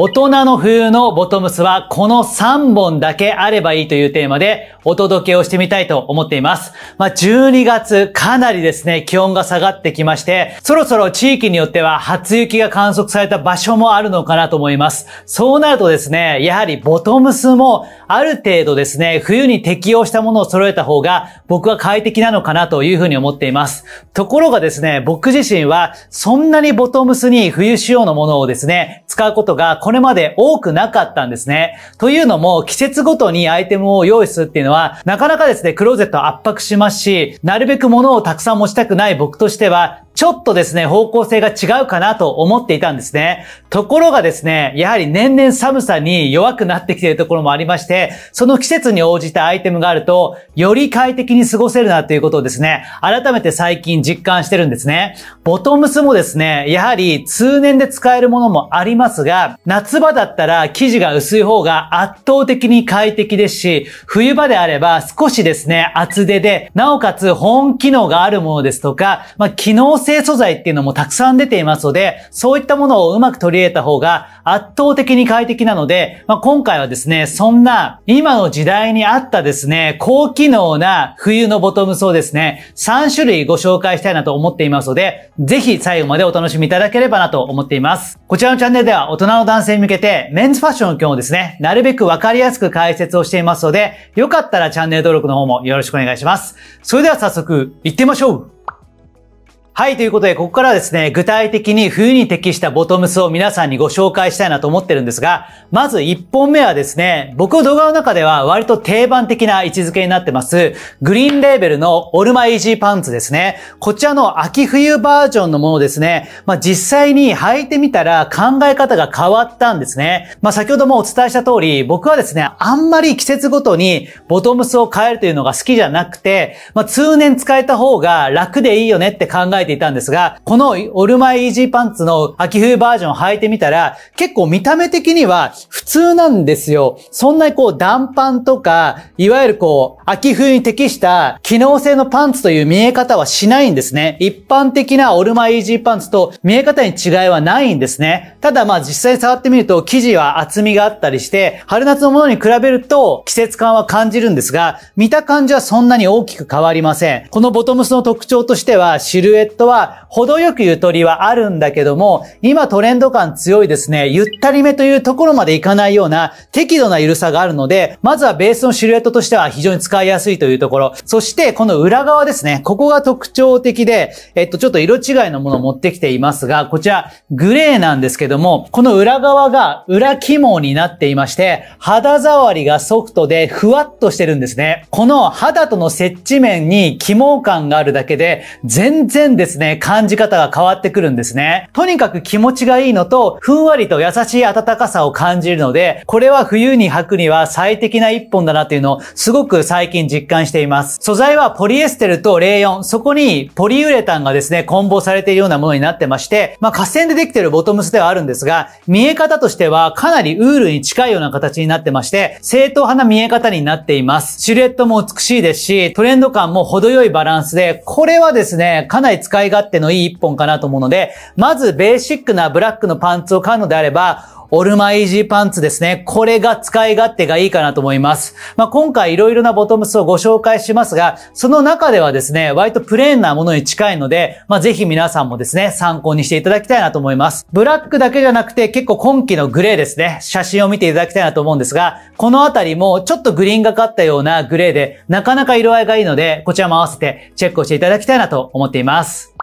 大人の冬のボトムスはこの3本だけあればいいというテーマでお届けをしてみたいと思っています。まあ、12月かなりですね、気温が下がってきまして、そろそろ地域によっては初雪が観測された場所もあるのかなと思います。そうなるとですね、やはりボトムスもある程度ですね、冬に適応したものを揃えた方が僕は快適なのかなというふうに思っています。ところがですね、僕自身はそんなにボトムスに冬仕様のものをですね、使うことがこれまで多くなかったんですね。というのも、季節ごとにアイテムを用意するっていうのは、なかなかですね、クローゼット圧迫しますし、なるべく物をたくさん持ちたくない僕としては、ちょっとですね、方向性が違うかなと思っていたんですね。ところがですね、やはり年々寒さに弱くなってきているところもありまして、その季節に応じたアイテムがあると、より快適に過ごせるなということをですね、改めて最近実感してるんですね。ボトムスもですね、やはり通年で使えるものもありますが、夏場だったら生地が薄い方が圧倒的に快適ですし、冬場であれば少しですね、厚手で、なおかつ保温機能があるものですとか、まあ、機能性性素材っていうのもたくさん出ていますので、そういったものをうまく取り入れた方が圧倒的に快適なので、まあ、今回はですね、そんな今の時代に合ったですね、高機能な冬のボトムスをですね、3種類ご紹介したいなと思っていますので、ぜひ最後までお楽しみいただければなと思っています。こちらのチャンネルでは大人の男性に向けてメンズファッションの今日をですね、なるべくわかりやすく解説をしていますので、よかったらチャンネル登録の方もよろしくお願いします。それでは早速、行ってみましょうはい、ということで、ここからはですね、具体的に冬に適したボトムスを皆さんにご紹介したいなと思ってるんですが、まず1本目はですね、僕の動画の中では割と定番的な位置づけになってます、グリーンレーベルのオルマイージーパンツですね。こちらの秋冬バージョンのものですね、まあ、実際に履いてみたら考え方が変わったんですね。まあ、先ほどもお伝えした通り、僕はですね、あんまり季節ごとにボトムスを変えるというのが好きじゃなくて、まあ、通年使えた方が楽でいいよねって考えてていたんですが、このオルマイイージーパンツの秋冬バージョン履いてみたら、結構見た目的には普通なんですよ。そんなにこう短パンとか、いわゆるこう、秋冬に適した機能性のパンツという見え方はしないんですね。一般的なオルマイイージーパンツと見え方に違いはないんですね。ただまあ実際に触ってみると生地は厚みがあったりして、春夏のものに比べると季節感は感じるんですが、見た感じはそんなに大きく変わりません。このボトムスの特徴としてはシルエットトは、程よくゆとりはあるんだけども、今トレンド感強いですね、ゆったりめというところまでいかないような適度な緩さがあるので、まずはベースのシルエットとしては非常に使いやすいというところ。そして、この裏側ですね、ここが特徴的で、えっと、ちょっと色違いのものを持ってきていますが、こちら、グレーなんですけども、この裏側が裏肝になっていまして、肌触りがソフトでふわっとしてるんですね。この肌との接地面に肝感があるだけで、全然ですですね、感じ方が変わってくるんですね。とにかく気持ちがいいのと、ふんわりと優しい暖かさを感じるので、これは冬に履くには最適な一本だなっていうのをすごく最近実感しています。素材はポリエステルとレーヨン、そこにポリウレタンがですね、梱包されているようなものになってまして、まあ、河川でできているボトムスではあるんですが、見え方としてはかなりウールに近いような形になってまして、正当派な見え方になっています。シルエットも美しいですし、トレンド感も程よいバランスで、これはですね、かなり使い勝手のいい一本かなと思うので、まずベーシックなブラックのパンツを買うのであれば、オルマイージーパンツですね。これが使い勝手がいいかなと思います。まあ、今回いろいろなボトムスをご紹介しますが、その中ではですね、割とプレーンなものに近いので、まあ、ぜひ皆さんもですね、参考にしていただきたいなと思います。ブラックだけじゃなくて結構今季のグレーですね。写真を見ていただきたいなと思うんですが、このあたりもちょっとグリーンがかったようなグレーで、なかなか色合いがいいので、こちらも合わせてチェックをしていただきたいなと思っています。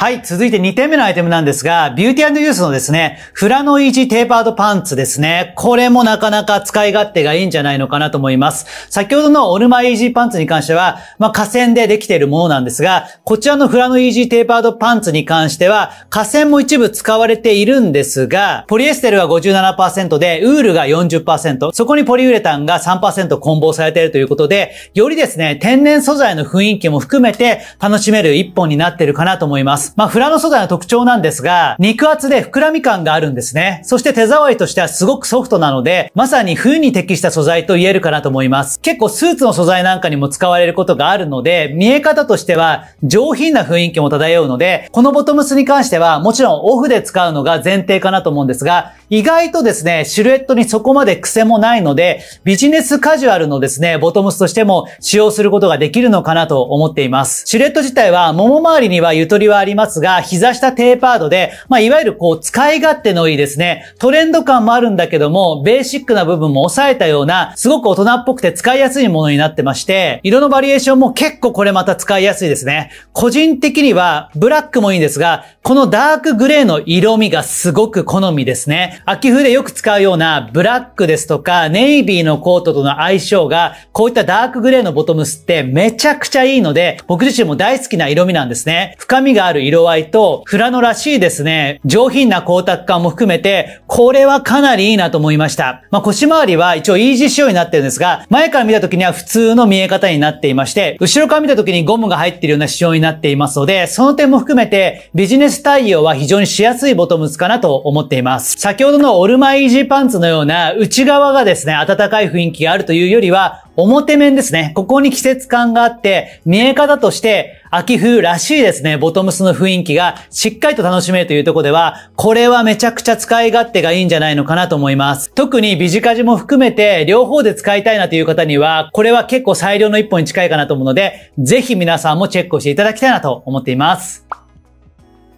はい、続いて2点目のアイテムなんですが、ビューティーユースのですね、フラノイージテーパードパンツですね。これもなかなか使い勝手がいいんじゃないのかなと思います。先ほどのオルマイージーパンツに関しては、まあ、河川でできているものなんですが、こちらのフラノイージーテーパードパンツに関しては、河川も一部使われているんですが、ポリエステルが57%で、ウールが40%、そこにポリウレタンが3%混合されているということで、よりですね、天然素材の雰囲気も含めて楽しめる一本になっているかなと思います。。まあ、フラノ素材の特徴なんですが、肉厚で膨らみ感があるんですね。そして手触りとしてはすごくソフトなので、まさに冬に適した素材と言えるかなと思います。結構スーツの素材なんかにも使われることがあるので、見え方としては上品な雰囲気も漂うので、このボトムスに関してはもちろんオフで使うのが前提かなと思うんですが、意外とですね、シルエットにそこまで癖もないので、ビジネスカジュアルのですね、ボトムスとしても使用することができるのかなと思っています。シルエット自体はもも周りにはゆとりはありますが、膝下テーパードで、まあ、いわゆるこう、使い勝手のいいですね、トレンド感もあるんだけども、ベーシックな部分も抑えたような、すごく大人っぽくて使いやすいものになってまして、色のバリエーションも結構これまた使いやすいですね。個人的には、ブラックもいいんですが、このダークグレーの色味がすごく好みですね。秋冬でよく使うような、ブラックですとか、ネイビーのコートとの相性が、こういったダークグレーのボトムスってめちゃくちゃいいので、僕自身も大好きな色味なんですね。深みがある色合いと、フラノらしいですね、上品な光沢感も含めて、これはかなりいいなと思いました。まあ、腰回りは一応イージー仕様になってるんですが、前から見た時には普通の見え方になっていまして、後ろから見た時にゴムが入っているような仕様になっていますので、その点も含めて、ビジネス対応は非常にしやすいボトムズかなと思っています。先ほどのオルマイージーパンツのような内側がですね、暖かい雰囲気があるというよりは、表面ですね。ここに季節感があって、見え方として秋冬らしいですね、ボトムスの雰囲気がしっかりと楽しめるというとこでは、これはめちゃくちゃ使い勝手がいいんじゃないのかなと思います。特にビジカジも含めて両方で使いたいなという方には、これは結構最良の一本に近いかなと思うので、ぜひ皆さんもチェックをしていただきたいなと思っています。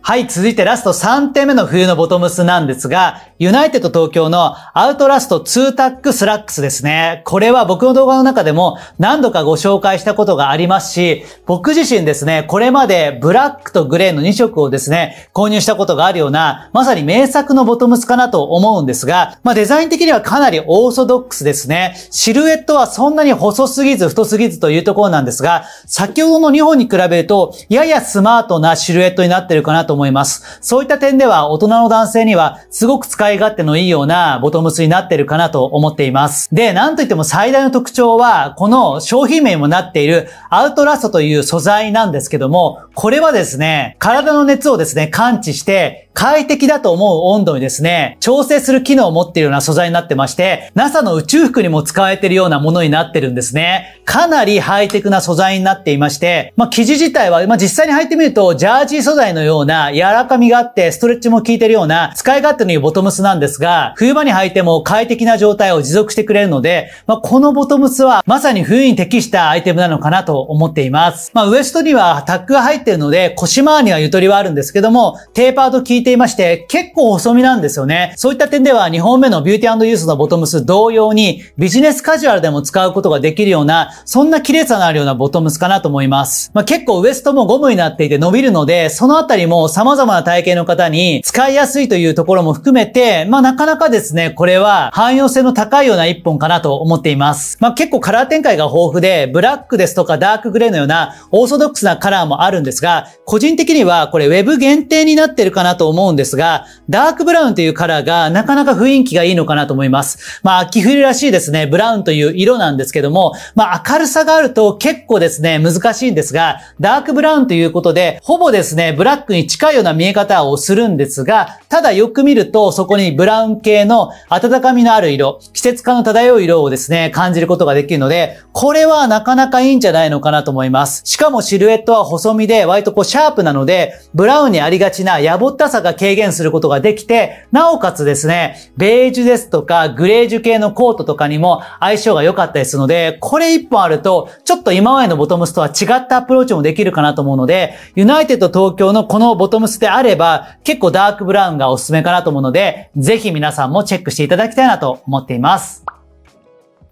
はい、続いてラスト3点目の冬のボトムスなんですが、ユナイテッド東京のアウトラスト2タックスラックスですね。これは僕の動画の中でも何度かご紹介したことがありますし、僕自身ですね、これまでブラックとグレーの2色をですね、購入したことがあるような、まさに名作のボトムスかなと思うんですが、まあデザイン的にはかなりオーソドックスですね。シルエットはそんなに細すぎず太すぎずというところなんですが、先ほどの2本に比べると、ややスマートなシルエットになってるかなとと思います。そういった点では、大人の男性には、すごく使い勝手のいいようなボトムスになってるかなと思っています。で、なんといっても最大の特徴は、この商品名もなっている、アウトラストという素材なんですけども、これはですね、体の熱をですね、感知して、快適だと思う温度にですね、調整する機能を持っているような素材になってまして、NASA の宇宙服にも使われているようなものになってるんですね。かなりハイテクな素材になっていまして、まあ、生地自体は、まあ、実際に履いてみると、ジャージー素材のような柔らかみがあって、ストレッチも効いてるような、使い勝手のいいボトムスなんですが、冬場に履いても快適な状態を持続してくれるので、まあ、このボトムスはまさに冬に適したアイテムなのかなと思っています。まあ、ウエストにはタックが入ってるので、腰回りにはゆとりはあるんですけども、テーパー効いていていまして、結構細身なんですよね。そういった点では2本目のビューティーユースのボトムス同様に、ビジネスカジュアルでも使うことができるような、そんな綺麗さのあるようなボトムスかなと思います。まあ、結構ウエストもゴムになっていて伸びるので、そのあたりも様々な体型の方に使いやすいというところも含めて、まあ、なかなかですね、これは汎用性の高いような一本かなと思っています。まあ、結構カラー展開が豊富で、ブラックですとかダークグレーのようなオーソドックスなカラーもあるんですが、個人的にはこれウェブ限定になってるかなと思うんですが、ダークブラウンというカラーがなかなか雰囲気がいいのかなと思います。まあ、秋冬らしいですね、ブラウンという色なんですけども、まあ、明るさがあると結構ですね、難しいんですが、ダークブラウンということで、ほぼですね、ブラックに近いような見え方をするんですが、ただよく見ると、そこにブラウン系の温かみのある色、季節感の漂う色をですね、感じることができるので、これはなかなかいいんじゃないのかなと思います。しかもシルエットは細身で、割とこうシャープなので、ブラウンにありがちなやぼったさが軽減することができて、なおかつですね、ベージュですとかグレージュ系のコートとかにも相性が良かったりするので、これ一本あると、ちょっと今までのボトムスとは違ったアプローチもできるかなと思うので、ユナイテッド東京のこのボトムスであれば、結構ダークブラウンがおすすめかなと思うので、ぜひ皆さんもチェックしていただきたいなと思っています。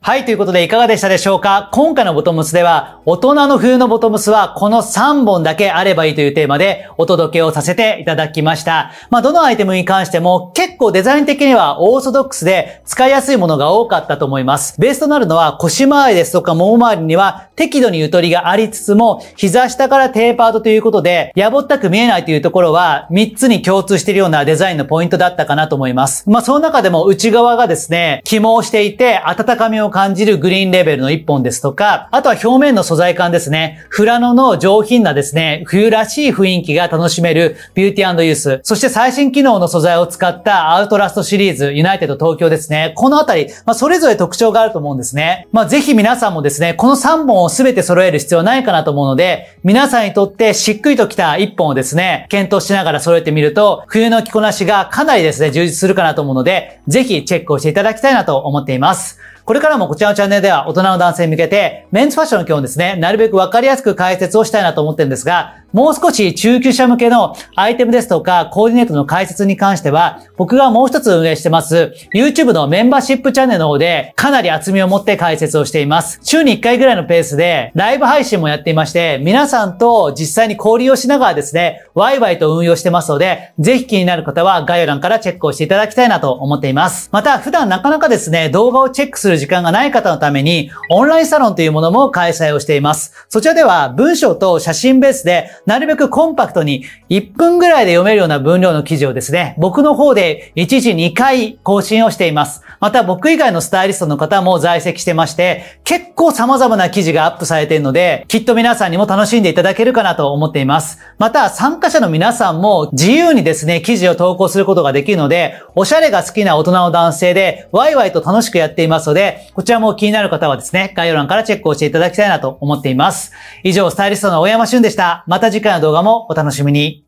はい、ということでいかがでしたでしょうか今回のボトムスでは、大人の冬のボトムスはこの3本だけあればいいというテーマでお届けをさせていただきました。まあ、どのアイテムに関しても結構デザイン的にはオーソドックスで使いやすいものが多かったと思います。ベースとなるのは腰回りですとかもも周りには適度にゆとりがありつつも、膝下からテーパードということで、やぼったく見えないというところは、3つに共通しているようなデザインのポイントだったかなと思います。まあ、その中でも内側がですね、起毛していて、温かみを感じるグリーンレベルの1本ですとか、あとは表面の素材感ですね、フラノの上品なですね、冬らしい雰囲気が楽しめるビューティーユース、そして最新機能の素材を使ったアウトラストシリーズ、ユナイテッド東京ですね、このあたり、まあ、それぞれ特徴があると思うんですね。まあ、ぜひ皆さんもですね、この3本をを全て揃える必要ないかなと思うので、皆さんにとってしっくりときた1本をですね、検討しながら揃えてみると、冬の着こなしがかなりですね、充実するかなと思うので、ぜひチェックをしていただきたいなと思っています。これからもこちらのチャンネルでは大人の男性に向けて、メンズファッションの基本ですね、なるべくわかりやすく解説をしたいなと思ってるんですが、もう少し中級者向けのアイテムですとか、コーディネートの解説に関しては、僕がもう一つ運営してます、YouTube のメンバーシップチャンネルの方で、かなり厚みを持って解説をしています。週に1回ぐらいのペースで、ライブ配信もやっていまして、皆さんと実際に交流をしながらですね、ワイワイと運用してますので、ぜひ気になる方は概要欄からチェックをしていただきたいなと思っています。また、普段なかなかですね、動画をチェックする時間がない方のために、オンラインサロンというものも開催をしています。そちらでは文章と写真ベースで、なるべくコンパクトに1分ぐらいで読めるような分量の記事をですね、僕の方で1時2回更新をしています。また僕以外のスタイリストの方も在籍してまして、結構様々な記事がアップされているので、きっと皆さんにも楽しんでいただけるかなと思っています。また、参加者の皆さんも自由にですね、記事を投稿することができるので、おしゃれが好きな大人の男性で、ワイワイと楽しくやっていますので、こちらも気になる方はですね、概要欄からチェックをしていただきたいなと思っています。以上、スタイリストの大山俊でした。また次回の動画もお楽しみに。